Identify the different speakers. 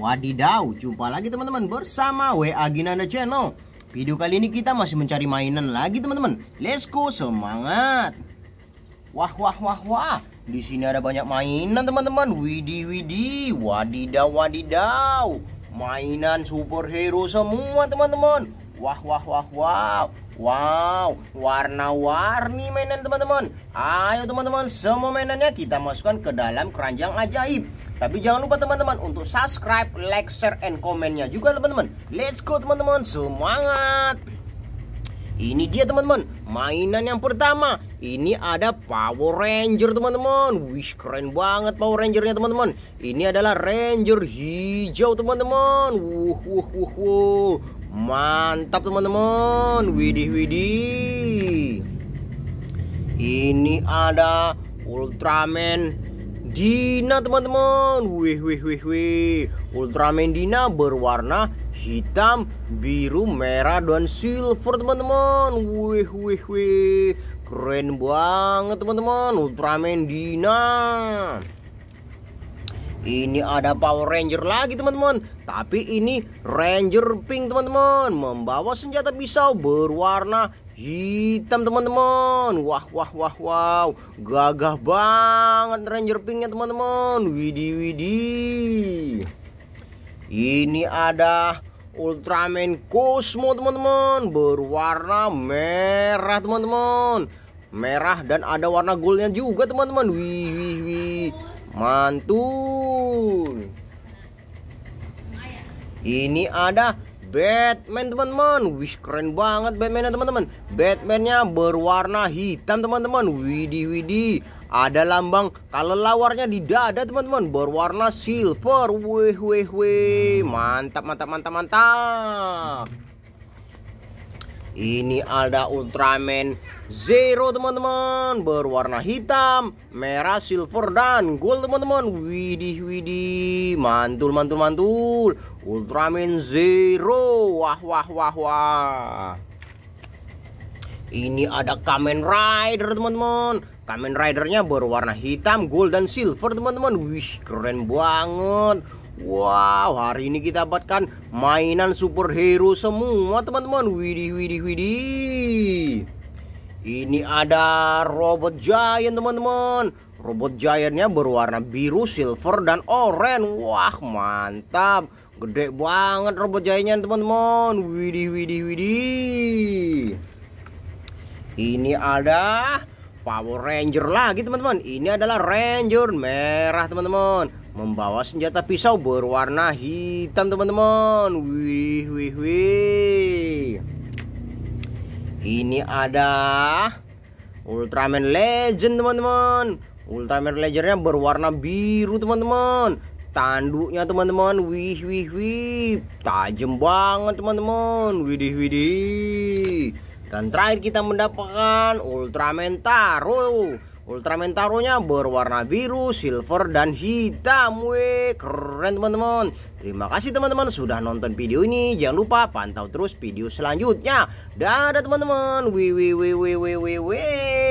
Speaker 1: Wadidaw, jumpa lagi teman-teman bersama WA Ginanda Channel Video kali ini kita masih mencari mainan lagi teman-teman Let's go, semangat Wah, wah, wah, wah di sini ada banyak mainan teman-teman Widi, widi, wadidaw, wadidaw Mainan superhero semua teman-teman Wah, wah, wah, wah. Wow, warna-warni mainan teman-teman Ayo teman-teman, semua mainannya kita masukkan ke dalam keranjang ajaib tapi jangan lupa teman-teman untuk subscribe, like, share, and komennya juga teman-teman. Let's go teman-teman, semangat! Ini dia teman-teman, mainan yang pertama. Ini ada Power Ranger teman-teman. wish keren banget Power Rangernya teman-teman. Ini adalah Ranger hijau teman-teman. Wuh, wuh, wuh, wuh. Mantap teman-teman. Widih, widih. Ini ada Ultraman Dina teman-teman Wih wih wih wih Ultraman Dina berwarna hitam, biru, merah, dan silver teman-teman Wih wih wih Keren banget teman-teman Ultraman Dina ini ada Power Ranger lagi teman-teman Tapi ini Ranger Pink teman-teman Membawa senjata pisau berwarna hitam teman-teman Wah wah wah wow Gagah banget Ranger Pinknya teman-teman widi widi. Ini ada Ultraman Cosmo teman-teman Berwarna merah teman-teman Merah dan ada warna goldnya juga teman-teman Wih wih wih Mantul Ini ada Batman teman-teman wish keren banget nya teman-teman batman nya berwarna hitam teman-teman Widih widih ada lambang kalau lawarnya di dada teman-teman berwarna silver weh weh weh mantap mantap mantap mantap ini ada Ultraman Zero teman-teman Berwarna hitam, merah, silver, dan gold teman-teman Widih widih Mantul mantul mantul Ultraman Zero Wah wah wah wah ini ada Kamen Rider teman-teman Kamen Ridernya berwarna hitam, gold, dan silver teman-teman Wih keren banget Wow, hari ini kita dapatkan mainan superhero semua teman-teman. Widih, widih, widih. Ini ada robot giant teman-teman. Robot giantnya berwarna biru, silver, dan oranye. Wah, mantap. Gede banget robot giantnya teman-teman. Widih, widih, widih. Ini ada Power Ranger lagi teman-teman Ini adalah Ranger merah teman-teman Membawa senjata pisau berwarna hitam teman-teman Wih wih wih Ini ada Ultraman Legend teman-teman Ultraman Legendnya berwarna biru teman-teman Tanduknya teman-teman Wih wih wih Tajam banget teman-teman Widih widih dan terakhir kita mendapatkan Ultraman Taro. Ultraman Taro-nya berwarna biru, silver, dan hitam. Weh, keren teman-teman. Terima kasih teman-teman sudah nonton video ini. Jangan lupa pantau terus video selanjutnya. Dadah teman-teman. Wih, wih, wih, wih, wih, wih,